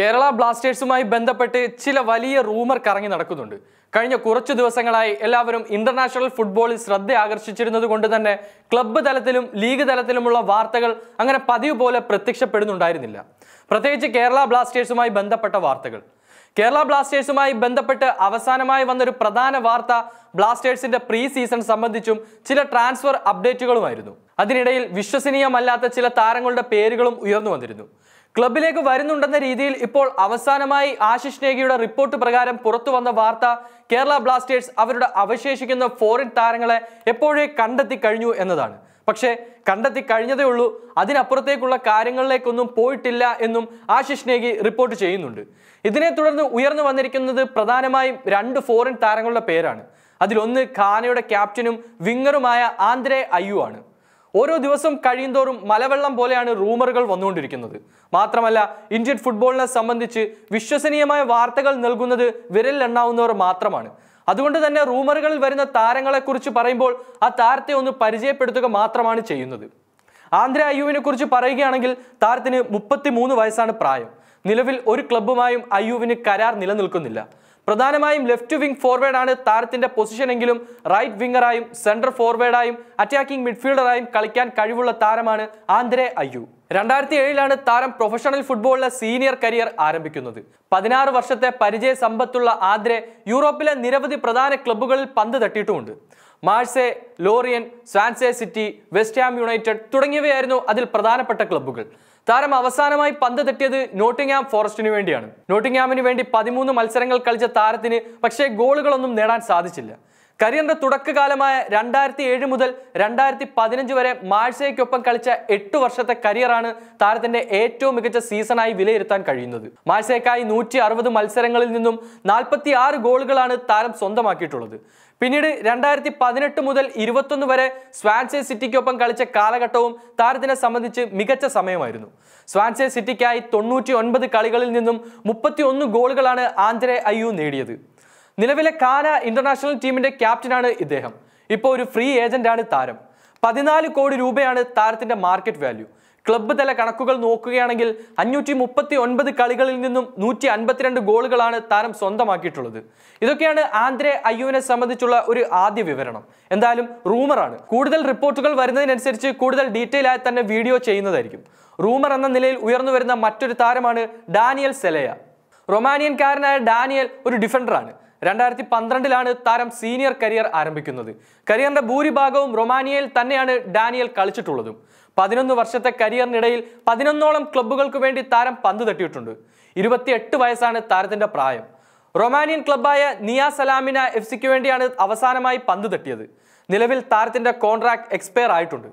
കേരള ബ്ലാസ്റ്റേഴ്സുമായി ബന്ധപ്പെട്ട് ചില വലിയ റൂമർ കറങ്ങി നടക്കുന്നുണ്ട് കഴിഞ്ഞ കുറച്ചു ദിവസങ്ങളായി എല്ലാവരും ഇന്റർനാഷണൽ ഫുട്ബോളിൽ ശ്രദ്ധ ആകർഷിച്ചിരുന്നത് കൊണ്ട് തന്നെ ക്ലബ്ബ് തലത്തിലും ലീഗ് തലത്തിലുമുള്ള വാർത്തകൾ അങ്ങനെ പതിവ് പോലെ പ്രത്യക്ഷപ്പെടുന്നുണ്ടായിരുന്നില്ല പ്രത്യേകിച്ച് കേരള ബ്ലാസ്റ്റേഴ്സുമായി ബന്ധപ്പെട്ട വാർത്തകൾ കേരള ബ്ലാസ്റ്റേഴ്സുമായി ബന്ധപ്പെട്ട് അവസാനമായി വന്നൊരു പ്രധാന വാർത്ത ബ്ലാസ്റ്റേഴ്സിന്റെ പ്രീ സീസൺ സംബന്ധിച്ചും ചില ട്രാൻസ്ഫർ അപ്ഡേറ്റുകളുമായിരുന്നു അതിനിടയിൽ വിശ്വസനീയമല്ലാത്ത ചില താരങ്ങളുടെ പേരുകളും ഉയർന്നു വന്നിരുന്നു ക്ലബിലേക്ക് വരുന്നുണ്ടെന്ന രീതിയിൽ ഇപ്പോൾ അവസാനമായി ആശിഷ് നേഗിയുടെ റിപ്പോർട്ട് പ്രകാരം പുറത്തു വന്ന വാർത്ത കേരള ബ്ലാസ്റ്റേഴ്സ് അവരുടെ അവശേഷിക്കുന്ന ഫോറിൻ താരങ്ങളെ എപ്പോഴേ കണ്ടെത്തി കഴിഞ്ഞു എന്നതാണ് പക്ഷേ കണ്ടെത്തി കഴിഞ്ഞതേ ഉള്ളൂ അതിനപ്പുറത്തേക്കുള്ള കാര്യങ്ങളിലേക്കൊന്നും പോയിട്ടില്ല എന്നും ആശിഷ് നേഗി റിപ്പോർട്ട് ചെയ്യുന്നുണ്ട് ഇതിനെ തുടർന്ന് ഉയർന്നു വന്നിരിക്കുന്നത് പ്രധാനമായും രണ്ട് ഫോറിൻ താരങ്ങളുടെ പേരാണ് അതിലൊന്ന് ഖാനയുടെ ക്യാപ്റ്റനും വിങ്ങറുമായ ആന്ദ്രെ അയ്യു ആണ് ഓരോ ദിവസം കഴിയുന്തോറും മലവെള്ളം പോലെയാണ് റൂമറുകൾ വന്നുകൊണ്ടിരിക്കുന്നത് മാത്രമല്ല ഇന്ത്യൻ ഫുട്ബോളിനെ സംബന്ധിച്ച് വിശ്വസനീയമായ വാർത്തകൾ നൽകുന്നത് വിരലിലെണ്ണാവുന്നവർ മാത്രമാണ് അതുകൊണ്ട് തന്നെ റൂമറുകളിൽ വരുന്ന താരങ്ങളെക്കുറിച്ച് പറയുമ്പോൾ ആ താരത്തെ ഒന്ന് പരിചയപ്പെടുത്തുക മാത്രമാണ് ചെയ്യുന്നത് ആന്ധ്ര അയ്യുവിനെ കുറിച്ച് പറയുകയാണെങ്കിൽ താരത്തിന് മുപ്പത്തിമൂന്ന് വയസ്സാണ് പ്രായം നിലവിൽ ഒരു ക്ലബ്ബുമായും അയ്യുവിന് കരാർ നിലനിൽക്കുന്നില്ല പ്രധാനമായും ലെഫ്റ്റ് വിംഗ് ഫോർവേഡാണ് താരത്തിന്റെ പൊസിഷൻ എങ്കിലും റൈറ്റ് വിംഗറായും സെൻട്രൽ ഫോർവേഡായും അറ്റാക്കിംഗ് മിഡ്ഫീൽഡറായും കളിക്കാൻ കഴിവുള്ള താരമാണ് ആന്ധ്രെ അയ്യു രണ്ടായിരത്തി ഏഴിലാണ് താരം പ്രൊഫഷണൽ ഫുട്ബോളിലെ സീനിയർ കരിയർ ആരംഭിക്കുന്നത് പതിനാറ് വർഷത്തെ പരിചയ സമ്പത്തുള്ള ആദ്രെ യൂറോപ്പിലെ നിരവധി പ്രധാന ക്ലബ്ബുകളിൽ പന്ത് തട്ടിയിട്ടുമുണ്ട് Marseille Lorient Swansea City West Ham United തുടങ്ങിയവയായിരുന്നു അതിൽ പ്രധാനപ്പെട്ട ക്ലബ്ബുകൾ താരം അവസാനമായി പന്ത് തട്ടിയത് നോട്ടിംഗ്ഹാം ഫോറസ്റ്റിന് വേണ്ടിയാണ് നോട്ടിംഗ്ഹാമിന് വേണ്ടി പതിമൂന്ന് മത്സരങ്ങൾ കളിച്ച താരത്തിന് പക്ഷേ ഗോളുകളൊന്നും നേടാൻ സാധിച്ചില്ല കരിയറിന്റെ തുടക്കകാലമായ രണ്ടായിരത്തി ഏഴ് മുതൽ രണ്ടായിരത്തി പതിനഞ്ച് വരെ മാഴ്സയ്ക്കൊപ്പം കളിച്ച എട്ട് വർഷത്തെ കരിയറാണ് താരത്തിന്റെ ഏറ്റവും മികച്ച സീസണായി വിലയിരുത്താൻ കഴിയുന്നത് മാഴ്സയ്ക്കായി നൂറ്റി മത്സരങ്ങളിൽ നിന്നും നാൽപ്പത്തി ഗോളുകളാണ് താരം സ്വന്തമാക്കിയിട്ടുള്ളത് പിന്നീട് രണ്ടായിരത്തി പതിനെട്ട് മുതൽ ഇരുപത്തൊന്ന് വരെ സ്വാൻസെ സിറ്റിക്കൊപ്പം കളിച്ച കാലഘട്ടവും താരത്തിനെ സംബന്ധിച്ച് മികച്ച സമയമായിരുന്നു സ്വാൻസെ സിറ്റിക്കായി തൊണ്ണൂറ്റി കളികളിൽ നിന്നും മുപ്പത്തിയൊന്ന് ഗോളുകളാണ് ആന്ധ്ര അയ്യു നേടിയത് നിലവിലെ കാന ഇന്റർനാഷണൽ ടീമിന്റെ ക്യാപ്റ്റനാണ് ഇദ്ദേഹം ഇപ്പോൾ ഒരു ഫ്രീ ഏജന്റാണ് താരം പതിനാല് കോടി രൂപയാണ് താരത്തിന്റെ മാർക്കറ്റ് വാല്യൂ ക്ലബ്ബ് തല കണക്കുകൾ നോക്കുകയാണെങ്കിൽ അഞ്ഞൂറ്റി മുപ്പത്തി ഒൻപത് കളികളിൽ നിന്നും നൂറ്റി അൻപത്തിരണ്ട് ഗോളുകളാണ് താരം സ്വന്തമാക്കിയിട്ടുള്ളത് ഇതൊക്കെയാണ് ആന്ധ്രെ അയ്യുവിനെ സംബന്ധിച്ചുള്ള ഒരു ആദ്യ വിവരണം എന്തായാലും റൂമറാണ് കൂടുതൽ റിപ്പോർട്ടുകൾ വരുന്നതിനനുസരിച്ച് കൂടുതൽ ഡീറ്റെയിൽ ആയി തന്നെ വീഡിയോ ചെയ്യുന്നതായിരിക്കും റൂമർ എന്ന നിലയിൽ ഉയർന്നു വരുന്ന മറ്റൊരു താരമാണ് ഡാനിയൽ സെലയ റൊമാനിയൻകാരനായ ഡാനിയൽ ഒരു ഡിഫൻഡറാണ് രണ്ടായിരത്തി പന്ത്രണ്ടിലാണ് താരം സീനിയർ കരിയർ ആരംഭിക്കുന്നത് കരിയറിന്റെ ഭൂരിഭാഗവും റൊമാനിയയിൽ തന്നെയാണ് ഡാനിയൽ കളിച്ചിട്ടുള്ളതും പതിനൊന്ന് വർഷത്തെ കരിയറിനിടയിൽ പതിനൊന്നോളം ക്ലബ്ബുകൾക്ക് വേണ്ടി താരം പന്ത് തട്ടിയിട്ടുണ്ട് ഇരുപത്തിയെട്ട് വയസ്സാണ് താരത്തിന്റെ പ്രായം റൊമാനിയൻ ക്ലബ്ബായ നിയ സലാമിന എഫ് സിക്ക് വേണ്ടിയാണ് അവസാനമായി പന്ത് തട്ടിയത് നിലവിൽ താരത്തിന്റെ കോൺട്രാക്ട് എക്സ്പയർ ആയിട്ടുണ്ട്